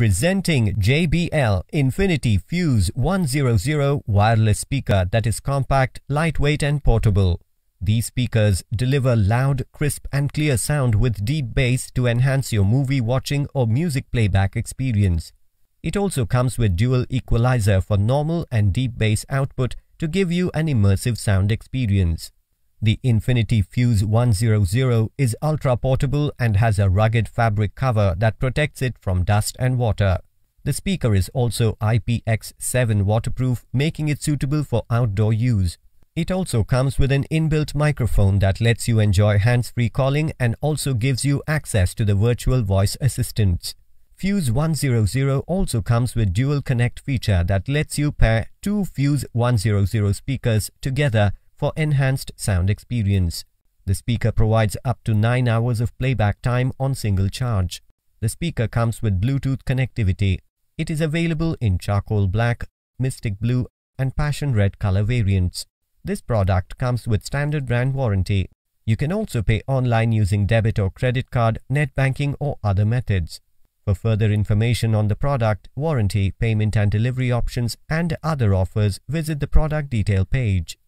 Presenting JBL Infinity Fuse 100 wireless speaker that is compact, lightweight and portable. These speakers deliver loud, crisp and clear sound with deep bass to enhance your movie watching or music playback experience. It also comes with dual equalizer for normal and deep bass output to give you an immersive sound experience. The Infinity Fuse 100 is ultra-portable and has a rugged fabric cover that protects it from dust and water. The speaker is also IPX7 waterproof, making it suitable for outdoor use. It also comes with an inbuilt microphone that lets you enjoy hands-free calling and also gives you access to the virtual voice assistant. Fuse 100 also comes with dual connect feature that lets you pair two Fuse 100 speakers together for enhanced sound experience. The speaker provides up to 9 hours of playback time on single charge. The speaker comes with Bluetooth connectivity. It is available in charcoal black, mystic blue and passion red color variants. This product comes with standard brand warranty. You can also pay online using debit or credit card, net banking or other methods. For further information on the product, warranty, payment and delivery options and other offers, visit the product detail page.